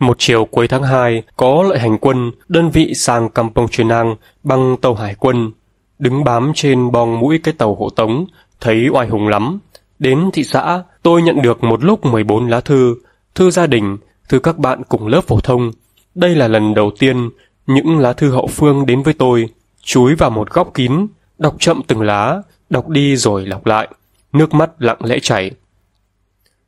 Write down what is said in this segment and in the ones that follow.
Một chiều cuối tháng 2, có lợi hành quân, đơn vị sang Kampong Chenang bằng tàu hải quân. Đứng bám trên bong mũi cái tàu hộ tống, thấy oai hùng lắm. Đến thị xã, tôi nhận được một lúc 14 lá thư, thư gia đình, thư các bạn cùng lớp phổ thông. Đây là lần đầu tiên những lá thư hậu phương đến với tôi, chúi vào một góc kín, đọc chậm từng lá, đọc đi rồi lọc lại, nước mắt lặng lẽ chảy.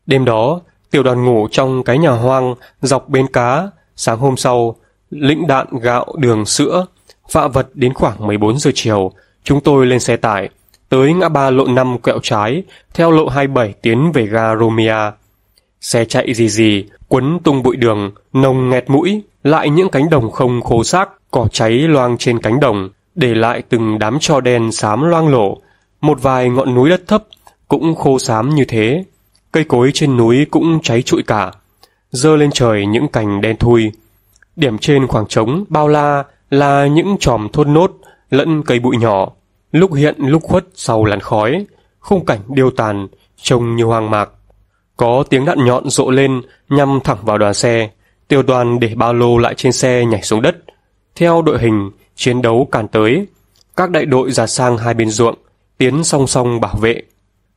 Đêm đó, Tiểu đoàn ngủ trong cái nhà hoang, dọc bên cá. Sáng hôm sau, lĩnh đạn gạo đường sữa. vạ vật đến khoảng 14 giờ chiều, chúng tôi lên xe tải, tới ngã ba lộ năm quẹo trái, theo lộ 27 tiến về ga Romia. Xe chạy gì gì, quấn tung bụi đường, nồng nghẹt mũi, lại những cánh đồng không khô xác, cỏ cháy loang trên cánh đồng, để lại từng đám cho đen xám loang lổ. Một vài ngọn núi đất thấp cũng khô xám như thế. Cây cối trên núi cũng cháy trụi cả, dơ lên trời những cành đen thui. Điểm trên khoảng trống bao la là những chòm thốt nốt lẫn cây bụi nhỏ, lúc hiện lúc khuất sau làn khói, khung cảnh điêu tàn, trông như hoang mạc. Có tiếng đạn nhọn rộ lên nhằm thẳng vào đoàn xe, tiêu đoàn để ba lô lại trên xe nhảy xuống đất. Theo đội hình, chiến đấu càn tới, các đại đội ra sang hai bên ruộng, tiến song song bảo vệ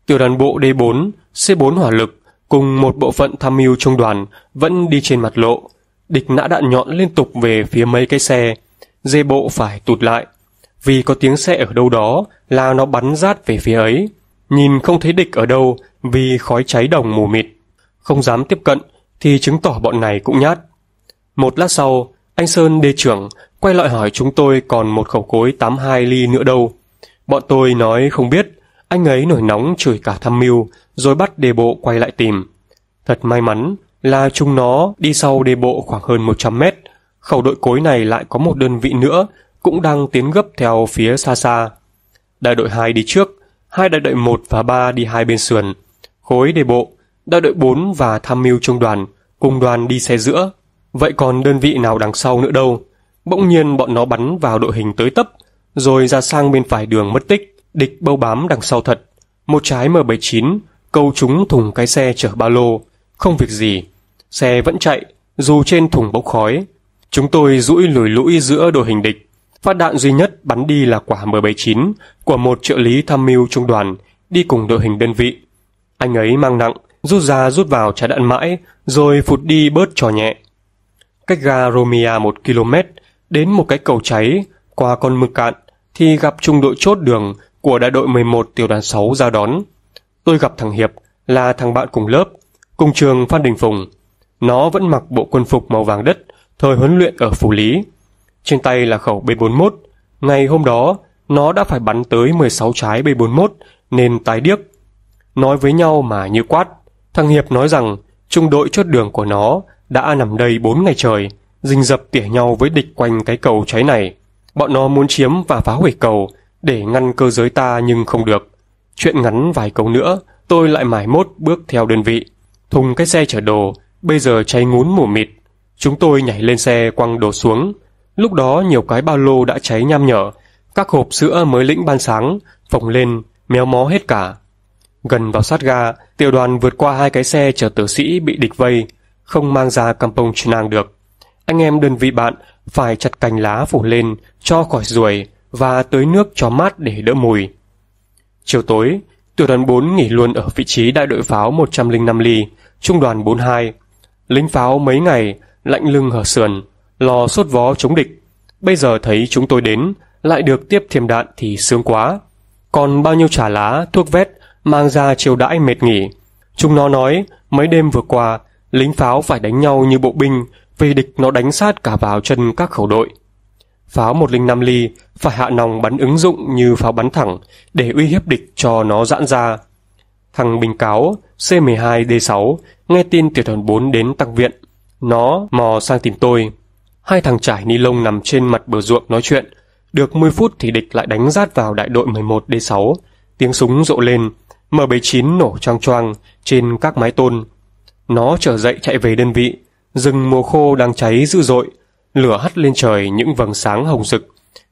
tiểu đoàn bộ D4, C4 hỏa lực cùng một bộ phận tham mưu trong đoàn vẫn đi trên mặt lộ. Địch nã đạn nhọn liên tục về phía mấy cái xe, dây bộ phải tụt lại. Vì có tiếng xe ở đâu đó là nó bắn rát về phía ấy. Nhìn không thấy địch ở đâu vì khói cháy đồng mù mịt. Không dám tiếp cận thì chứng tỏ bọn này cũng nhát. Một lát sau, anh Sơn đê trưởng quay lại hỏi chúng tôi còn một khẩu cối 82 ly nữa đâu. Bọn tôi nói không biết, anh ấy nổi nóng chửi cả tham mưu, rồi bắt đề bộ quay lại tìm. Thật may mắn là chúng nó đi sau đề bộ khoảng hơn 100 mét. Khẩu đội cối này lại có một đơn vị nữa, cũng đang tiến gấp theo phía xa xa. Đại đội 2 đi trước, hai đại đội 1 và 3 đi hai bên sườn. Khối đề bộ, đại đội 4 và tham mưu trung đoàn, cùng đoàn đi xe giữa. Vậy còn đơn vị nào đằng sau nữa đâu? Bỗng nhiên bọn nó bắn vào đội hình tới tấp, rồi ra sang bên phải đường mất tích. Địch bâu bám đằng sau thật. Một trái M79, câu trúng thùng cái xe chở ba lô. Không việc gì. Xe vẫn chạy, dù trên thùng bốc khói. Chúng tôi rũi lùi lũi giữa đội hình địch. Phát đạn duy nhất bắn đi là quả M79 của một trợ lý tham mưu trung đoàn đi cùng đội hình đơn vị. Anh ấy mang nặng, rút ra rút vào trái đạn mãi, rồi phụt đi bớt trò nhẹ. Cách ga Romia một km, đến một cái cầu cháy, qua con mực cạn, thì gặp trung đội chốt đường của đại đội 11 tiểu đoàn 6 ra đón. Tôi gặp thằng Hiệp là thằng bạn cùng lớp, cùng trường Phan Đình Phùng. Nó vẫn mặc bộ quân phục màu vàng đất thời huấn luyện ở phủ Lý. Trên tay là khẩu B41. Ngày hôm đó, nó đã phải bắn tới 16 trái B41 nên tái điếc. Nói với nhau mà như quát. Thằng Hiệp nói rằng trung đội chốt đường của nó đã nằm đây 4 ngày trời, rình dập tỉa nhau với địch quanh cái cầu cháy này. Bọn nó muốn chiếm và phá hủy cầu để ngăn cơ giới ta nhưng không được. Chuyện ngắn vài câu nữa, tôi lại mải mốt bước theo đơn vị. Thùng cái xe chở đồ, bây giờ cháy ngún mù mịt. Chúng tôi nhảy lên xe quăng đồ xuống. Lúc đó nhiều cái ba lô đã cháy nham nhở, các hộp sữa mới lĩnh ban sáng, phồng lên, méo mó hết cả. Gần vào sát ga, tiểu đoàn vượt qua hai cái xe chở tử sĩ bị địch vây, không mang ra Kampong Chenang được. Anh em đơn vị bạn phải chặt cành lá phủ lên, cho khỏi ruồi, và tưới nước cho mát để đỡ mùi. Chiều tối, tiểu đoàn 4 nghỉ luôn ở vị trí đại đội pháo 105 ly, trung đoàn 42. Lính pháo mấy ngày, lạnh lưng hở sườn, lò sốt vó chống địch. Bây giờ thấy chúng tôi đến, lại được tiếp thêm đạn thì sướng quá. Còn bao nhiêu trà lá, thuốc vét, mang ra chiều đãi mệt nghỉ. Chúng nó nói, mấy đêm vừa qua, lính pháo phải đánh nhau như bộ binh vì địch nó đánh sát cả vào chân các khẩu đội. Pháo 105 ly phải hạ nòng bắn ứng dụng như pháo bắn thẳng để uy hiếp địch cho nó giãn ra. Thằng Bình Cáo C12D6 nghe tin tiểu đoàn 4 đến tăng viện. Nó mò sang tìm tôi. Hai thằng trải ni lông nằm trên mặt bờ ruộng nói chuyện. Được 10 phút thì địch lại đánh rát vào đại đội 11D6. Tiếng súng rộ lên, M79 nổ choang choang trên các mái tôn. Nó trở dậy chạy về đơn vị. Rừng mùa khô đang cháy dữ dội, lửa hắt lên trời những vầng sáng hồng rực,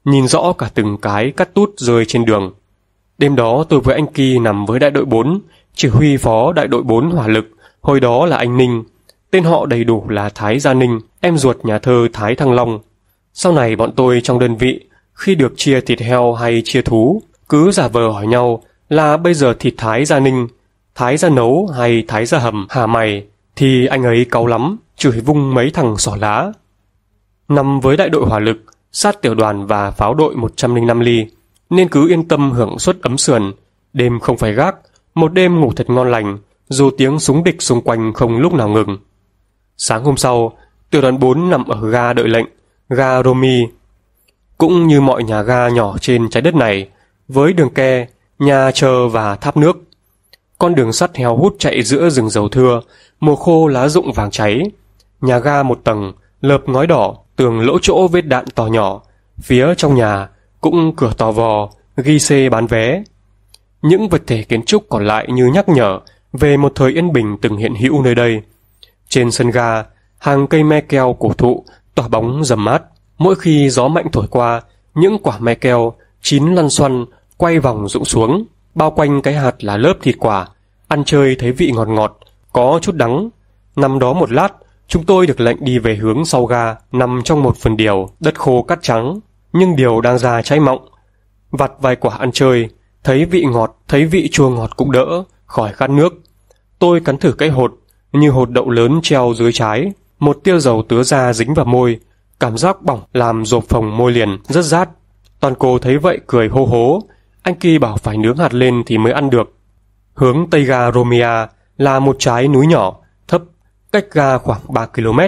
nhìn rõ cả từng cái cắt tút rơi trên đường. Đêm đó tôi với anh Kỳ nằm với đại đội 4, chỉ huy phó đại đội 4 hỏa lực, hồi đó là anh Ninh. Tên họ đầy đủ là Thái Gia Ninh, em ruột nhà thơ Thái Thăng Long. Sau này bọn tôi trong đơn vị, khi được chia thịt heo hay chia thú, cứ giả vờ hỏi nhau là bây giờ thịt Thái Gia Ninh, Thái Gia Nấu hay Thái Gia Hầm, Hà Mày, thì anh ấy cáu lắm, chửi vung mấy thằng sỏ lá, Nằm với đại đội hỏa lực, sát tiểu đoàn và pháo đội 105 ly, nên cứ yên tâm hưởng suất ấm sườn. Đêm không phải gác, một đêm ngủ thật ngon lành, dù tiếng súng địch xung quanh không lúc nào ngừng. Sáng hôm sau, tiểu đoàn 4 nằm ở ga đợi lệnh, ga Romi. Cũng như mọi nhà ga nhỏ trên trái đất này, với đường ke, nhà chờ và tháp nước. Con đường sắt heo hút chạy giữa rừng dầu thưa, mùa khô lá rụng vàng cháy. Nhà ga một tầng, lợp ngói đỏ, tường lỗ chỗ vết đạn to nhỏ, phía trong nhà cũng cửa tò vò, ghi xe bán vé. Những vật thể kiến trúc còn lại như nhắc nhở về một thời yên bình từng hiện hữu nơi đây. Trên sân ga, hàng cây me keo cổ thụ tỏa bóng rầm mát. Mỗi khi gió mạnh thổi qua, những quả me keo chín lăn xoăn quay vòng rụng xuống, bao quanh cái hạt là lớp thịt quả, ăn chơi thấy vị ngọt ngọt, có chút đắng. Nằm đó một lát, Chúng tôi được lệnh đi về hướng sau ga, nằm trong một phần điều, đất khô cát trắng, nhưng điều đang ra cháy mọng. Vặt vài quả ăn chơi, thấy vị ngọt, thấy vị chua ngọt cũng đỡ, khỏi khát nước. Tôi cắn thử cái hột, như hột đậu lớn treo dưới trái, một tia dầu tứa ra dính vào môi, cảm giác bỏng làm rộp phồng môi liền, rất rát. Toàn cô thấy vậy cười hô hố, anh Kỳ bảo phải nướng hạt lên thì mới ăn được. Hướng Tây Ga Romia là một trái núi nhỏ cách ga khoảng 3 km.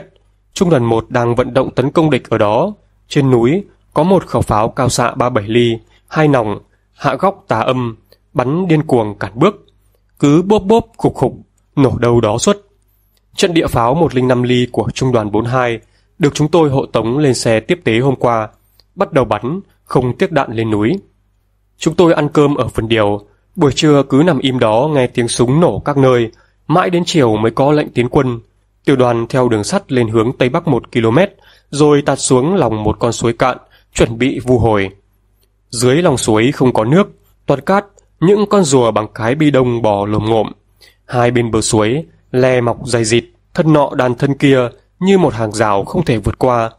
Trung đoàn 1 đang vận động tấn công địch ở đó. Trên núi có một khẩu pháo cao xạ 37 ly, hai nòng, hạ góc tà âm, bắn điên cuồng cản bước. Cứ bốp bốp khục khục, nổ đầu đó xuất. Trận địa pháo 105 ly của trung đoàn 42 được chúng tôi hộ tống lên xe tiếp tế hôm qua, bắt đầu bắn, không tiếc đạn lên núi. Chúng tôi ăn cơm ở phần điều, buổi trưa cứ nằm im đó nghe tiếng súng nổ các nơi, mãi đến chiều mới có lệnh tiến quân. Tiểu đoàn theo đường sắt lên hướng Tây Bắc 1 km, rồi tạt xuống lòng một con suối cạn, chuẩn bị vu hồi. Dưới lòng suối không có nước, toàn cát, những con rùa bằng cái bi đông bò lồm ngộm. Hai bên bờ suối, le mọc dày dịt, thân nọ đàn thân kia như một hàng rào không thể vượt qua.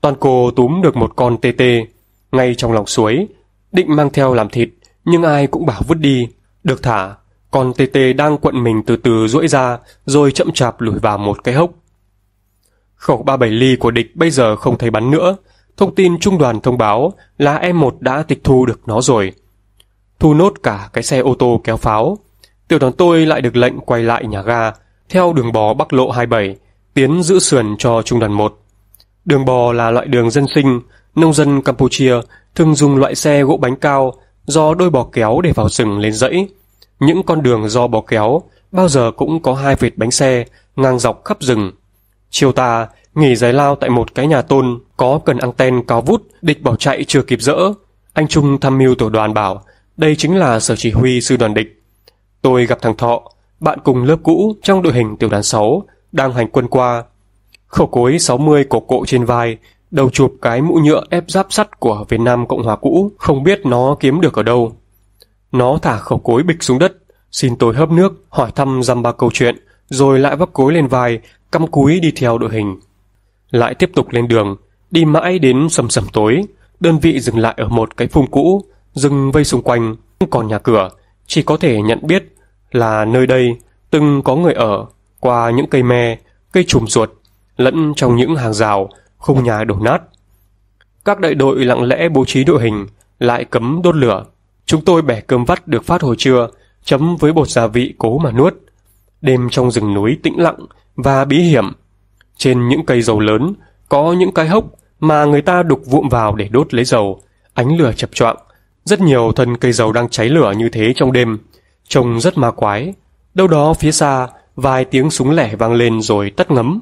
Toàn cô túm được một con tê tê, ngay trong lòng suối, định mang theo làm thịt, nhưng ai cũng bảo vứt đi, được thả còn tê tê đang cuộn mình từ từ duỗi ra, rồi chậm chạp lùi vào một cái hốc. Khẩu 37 ly của địch bây giờ không thấy bắn nữa. Thông tin trung đoàn thông báo là em một đã tịch thu được nó rồi. Thu nốt cả cái xe ô tô kéo pháo. Tiểu đoàn tôi lại được lệnh quay lại nhà ga, theo đường bò Bắc Lộ 27, tiến giữ sườn cho trung đoàn 1. Đường bò là loại đường dân sinh, nông dân Campuchia thường dùng loại xe gỗ bánh cao do đôi bò kéo để vào rừng lên dãy, những con đường do bò kéo bao giờ cũng có hai vệt bánh xe ngang dọc khắp rừng. Chiều tà, nghỉ giải lao tại một cái nhà tôn có cần anten cao vút, địch bỏ chạy chưa kịp rỡ. Anh Trung tham mưu tổ đoàn bảo đây chính là sở chỉ huy sư đoàn địch. Tôi gặp thằng Thọ, bạn cùng lớp cũ trong đội hình tiểu đoàn 6 đang hành quân qua. Khẩu cối 60 cổ cộ trên vai, đầu chụp cái mũ nhựa ép giáp sắt của Việt Nam Cộng Hòa cũ, không biết nó kiếm được ở đâu. Nó thả khẩu cối bịch xuống đất, xin tôi hấp nước, hỏi thăm dăm ba câu chuyện, rồi lại vấp cối lên vai, căm cúi đi theo đội hình. Lại tiếp tục lên đường, đi mãi đến sầm sầm tối, đơn vị dừng lại ở một cái phung cũ, rừng vây xung quanh, không còn nhà cửa, chỉ có thể nhận biết là nơi đây từng có người ở qua những cây me, cây trùm ruột, lẫn trong những hàng rào, khung nhà đổ nát. Các đại đội lặng lẽ bố trí đội hình, lại cấm đốt lửa, Chúng tôi bẻ cơm vắt được phát hồi trưa, chấm với bột gia vị cố mà nuốt. Đêm trong rừng núi tĩnh lặng và bí hiểm. Trên những cây dầu lớn, có những cái hốc mà người ta đục vụm vào để đốt lấy dầu, ánh lửa chập choạng. Rất nhiều thân cây dầu đang cháy lửa như thế trong đêm, trông rất ma quái. Đâu đó phía xa, vài tiếng súng lẻ vang lên rồi tắt ngấm.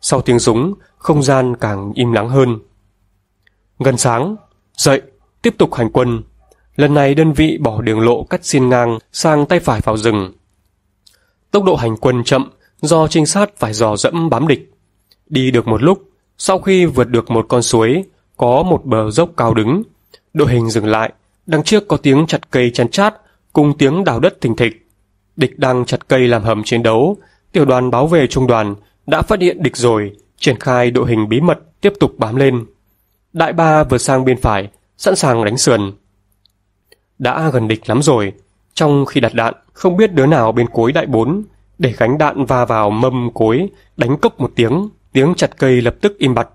Sau tiếng súng, không gian càng im lặng hơn. Gần sáng, dậy, tiếp tục hành quân Lần này đơn vị bỏ đường lộ cắt xiên ngang sang tay phải vào rừng. Tốc độ hành quân chậm do trinh sát phải dò dẫm bám địch. Đi được một lúc, sau khi vượt được một con suối, có một bờ dốc cao đứng. Đội hình dừng lại, đằng trước có tiếng chặt cây chăn chát cùng tiếng đào đất thình thịch. Địch đang chặt cây làm hầm chiến đấu, tiểu đoàn báo về trung đoàn đã phát hiện địch rồi, triển khai đội hình bí mật tiếp tục bám lên. Đại ba vừa sang bên phải, sẵn sàng đánh sườn đã gần địch lắm rồi. Trong khi đặt đạn, không biết đứa nào bên cối đại bốn để gánh đạn va vào mâm cối, đánh cốc một tiếng, tiếng chặt cây lập tức im bặt.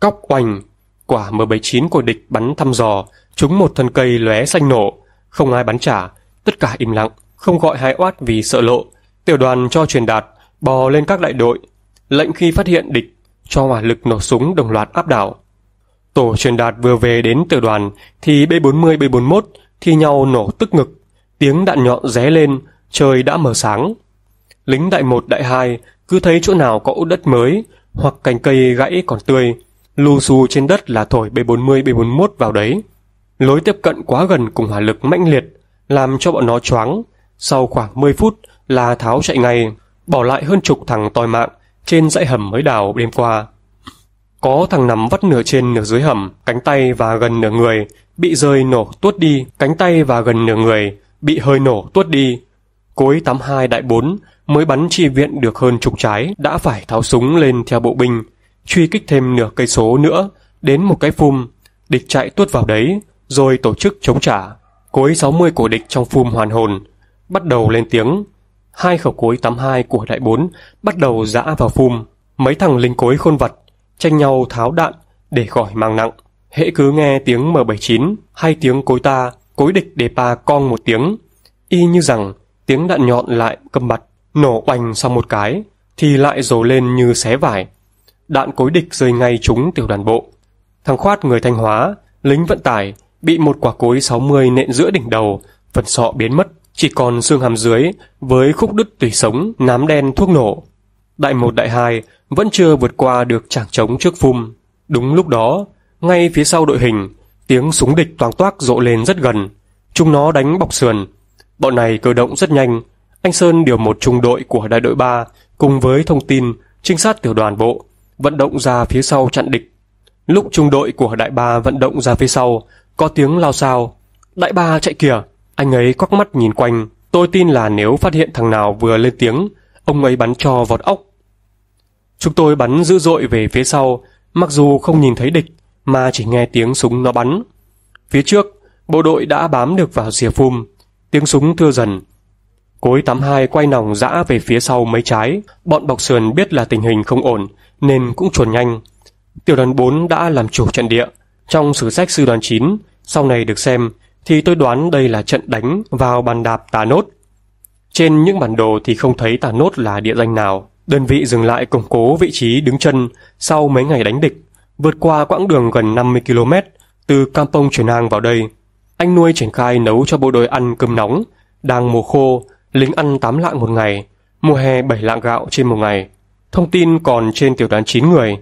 Cóc oành, quả M79 của địch bắn thăm dò, trúng một thân cây lóe xanh nổ, không ai bắn trả, tất cả im lặng, không gọi hai oát vì sợ lộ. Tiểu đoàn cho truyền đạt, bò lên các đại đội, lệnh khi phát hiện địch, cho hỏa lực nổ súng đồng loạt áp đảo. Tổ truyền đạt vừa về đến tiểu đoàn thì B40 B41 thi nhau nổ tức ngực, tiếng đạn nhọn ré lên, trời đã mở sáng. Lính đại một đại hai cứ thấy chỗ nào có ụ đất mới hoặc cành cây gãy còn tươi, lù xù trên đất là thổi B40 B41 vào đấy. Lối tiếp cận quá gần cùng hỏa lực mãnh liệt làm cho bọn nó choáng, sau khoảng 10 phút là tháo chạy ngay, bỏ lại hơn chục thằng tòi mạng trên dãy hầm mới đào đêm qua. Có thằng nằm vắt nửa trên nửa dưới hầm, cánh tay và gần nửa người, bị rơi nổ tuốt đi, cánh tay và gần nửa người bị hơi nổ tuốt đi. Cối 82 đại 4 mới bắn chi viện được hơn chục trái đã phải tháo súng lên theo bộ binh, truy kích thêm nửa cây số nữa đến một cái phum, địch chạy tuốt vào đấy rồi tổ chức chống trả. Cối 60 của địch trong phum hoàn hồn bắt đầu lên tiếng. Hai khẩu cối 82 của đại 4 bắt đầu dã vào phum, mấy thằng lính cối khôn vật tranh nhau tháo đạn để khỏi mang nặng hễ cứ nghe tiếng M79 hay tiếng cối ta, cối địch để pa con một tiếng, y như rằng tiếng đạn nhọn lại cầm bật nổ oanh xong một cái, thì lại rồ lên như xé vải. Đạn cối địch rơi ngay trúng tiểu đoàn bộ. Thằng khoát người Thanh Hóa, lính vận tải, bị một quả cối 60 nện giữa đỉnh đầu, phần sọ biến mất, chỉ còn xương hàm dưới với khúc đứt tủy sống, nám đen thuốc nổ. Đại một đại hai vẫn chưa vượt qua được chảng trống trước phum. Đúng lúc đó, ngay phía sau đội hình, tiếng súng địch toang toác rộ lên rất gần. Chúng nó đánh bọc sườn. Bọn này cơ động rất nhanh. Anh Sơn điều một trung đội của đại đội 3 cùng với thông tin trinh sát tiểu đoàn bộ vận động ra phía sau chặn địch. Lúc trung đội của đại ba vận động ra phía sau, có tiếng lao sao. Đại ba chạy kìa, anh ấy quắc mắt nhìn quanh. Tôi tin là nếu phát hiện thằng nào vừa lên tiếng, ông ấy bắn cho vọt ốc. Chúng tôi bắn dữ dội về phía sau, mặc dù không nhìn thấy địch, mà chỉ nghe tiếng súng nó bắn. Phía trước, bộ đội đã bám được vào rìa phum, tiếng súng thưa dần. Cối 82 quay nòng dã về phía sau mấy trái, bọn bọc sườn biết là tình hình không ổn nên cũng chuồn nhanh. Tiểu đoàn 4 đã làm chủ trận địa. Trong sử sách sư đoàn 9, sau này được xem thì tôi đoán đây là trận đánh vào bàn đạp Tà Nốt. Trên những bản đồ thì không thấy Tà Nốt là địa danh nào. Đơn vị dừng lại củng cố vị trí đứng chân sau mấy ngày đánh địch vượt qua quãng đường gần 50 km từ Kampong Nang vào đây. Anh nuôi triển khai nấu cho bộ đội ăn cơm nóng, đang mùa khô, lính ăn 8 lạng một ngày, mùa hè 7 lạng gạo trên một ngày. Thông tin còn trên tiểu đoàn 9 người.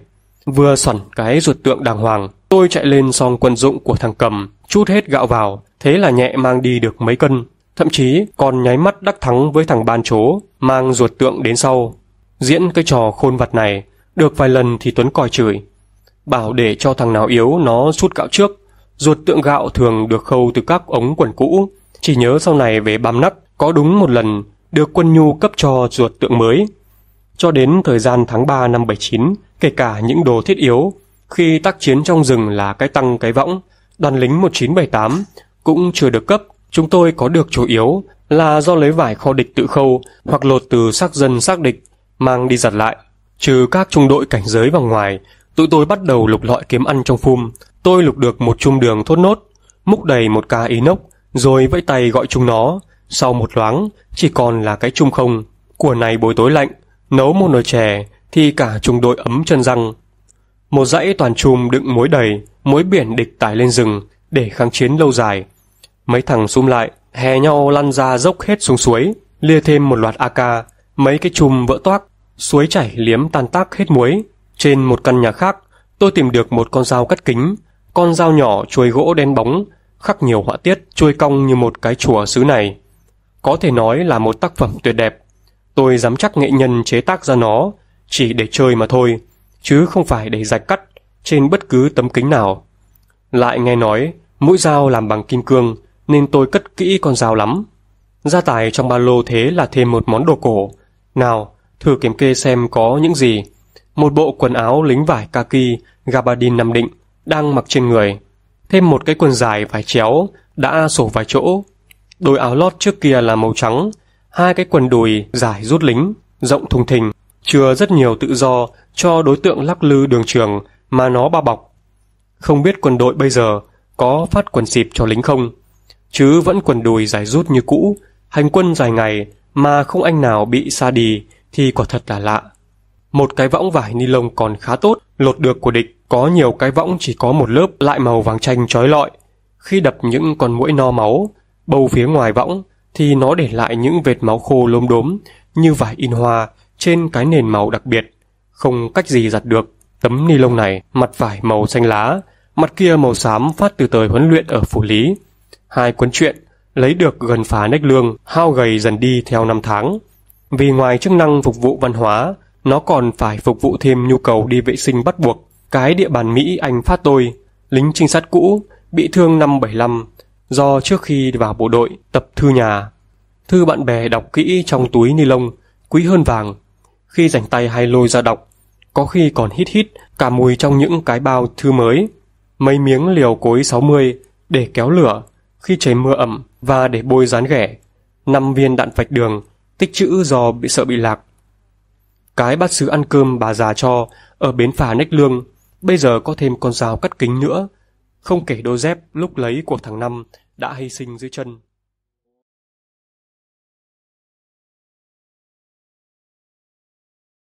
Vừa xoắn cái ruột tượng đàng hoàng, tôi chạy lên song quân dụng của thằng cầm, chút hết gạo vào, thế là nhẹ mang đi được mấy cân. Thậm chí còn nháy mắt đắc thắng với thằng ban chố, mang ruột tượng đến sau. Diễn cái trò khôn vặt này, được vài lần thì Tuấn còi chửi, bảo để cho thằng nào yếu nó sút gạo trước. Ruột tượng gạo thường được khâu từ các ống quần cũ, chỉ nhớ sau này về bám nắp, có đúng một lần được quân nhu cấp cho ruột tượng mới. Cho đến thời gian tháng 3 năm 79, kể cả những đồ thiết yếu, khi tác chiến trong rừng là cái tăng cái võng, đoàn lính 1978 cũng chưa được cấp, chúng tôi có được chủ yếu là do lấy vải kho địch tự khâu hoặc lột từ xác dân xác địch mang đi giặt lại. Trừ các trung đội cảnh giới vào ngoài, Tụi tôi bắt đầu lục lọi kiếm ăn trong phum. Tôi lục được một chum đường thốt nốt, múc đầy một ca inox, rồi vẫy tay gọi chúng nó. Sau một loáng, chỉ còn là cái chum không. Của này buổi tối lạnh, nấu một nồi chè thì cả chúng đội ấm chân răng. Một dãy toàn chùm đựng muối đầy, muối biển địch tải lên rừng để kháng chiến lâu dài. Mấy thằng xung lại, hè nhau lăn ra dốc hết xuống suối, lia thêm một loạt AK, mấy cái chùm vỡ toác, suối chảy liếm tan tác hết muối, trên một căn nhà khác, tôi tìm được một con dao cắt kính, con dao nhỏ chuôi gỗ đen bóng, khắc nhiều họa tiết chuôi cong như một cái chùa xứ này. Có thể nói là một tác phẩm tuyệt đẹp. Tôi dám chắc nghệ nhân chế tác ra nó chỉ để chơi mà thôi, chứ không phải để rạch cắt trên bất cứ tấm kính nào. Lại nghe nói, mũi dao làm bằng kim cương nên tôi cất kỹ con dao lắm. Gia tài trong ba lô thế là thêm một món đồ cổ. Nào, thử kiểm kê xem có những gì một bộ quần áo lính vải kaki gabardine Nam Định đang mặc trên người, thêm một cái quần dài vải chéo đã sổ vài chỗ. Đôi áo lót trước kia là màu trắng, hai cái quần đùi dài rút lính, rộng thùng thình, chứa rất nhiều tự do cho đối tượng lắc lư đường trường mà nó bao bọc. Không biết quân đội bây giờ có phát quần xịp cho lính không, chứ vẫn quần đùi dài rút như cũ, hành quân dài ngày mà không anh nào bị xa đi thì quả thật là lạ. Một cái võng vải ni lông còn khá tốt, lột được của địch có nhiều cái võng chỉ có một lớp lại màu vàng chanh trói lọi. Khi đập những con mũi no máu, bầu phía ngoài võng thì nó để lại những vệt máu khô lốm đốm như vải in hoa trên cái nền màu đặc biệt. Không cách gì giặt được, tấm ni lông này mặt vải màu xanh lá, mặt kia màu xám phát từ thời huấn luyện ở phủ lý. Hai cuốn truyện lấy được gần phá nách lương, hao gầy dần đi theo năm tháng. Vì ngoài chức năng phục vụ văn hóa, nó còn phải phục vụ thêm nhu cầu đi vệ sinh bắt buộc. Cái địa bàn Mỹ anh phát tôi, lính trinh sát cũ, bị thương năm 75, do trước khi vào bộ đội tập thư nhà. Thư bạn bè đọc kỹ trong túi ni lông, quý hơn vàng. Khi rảnh tay hay lôi ra đọc, có khi còn hít hít cả mùi trong những cái bao thư mới. Mấy miếng liều cối 60 để kéo lửa khi trời mưa ẩm và để bôi dán ghẻ. Năm viên đạn vạch đường, tích chữ do bị sợ bị lạc cái bát sứ ăn cơm bà già cho ở bến phà Nách Lương, bây giờ có thêm con dao cắt kính nữa. Không kể đôi dép lúc lấy của thằng Năm đã hy sinh dưới chân.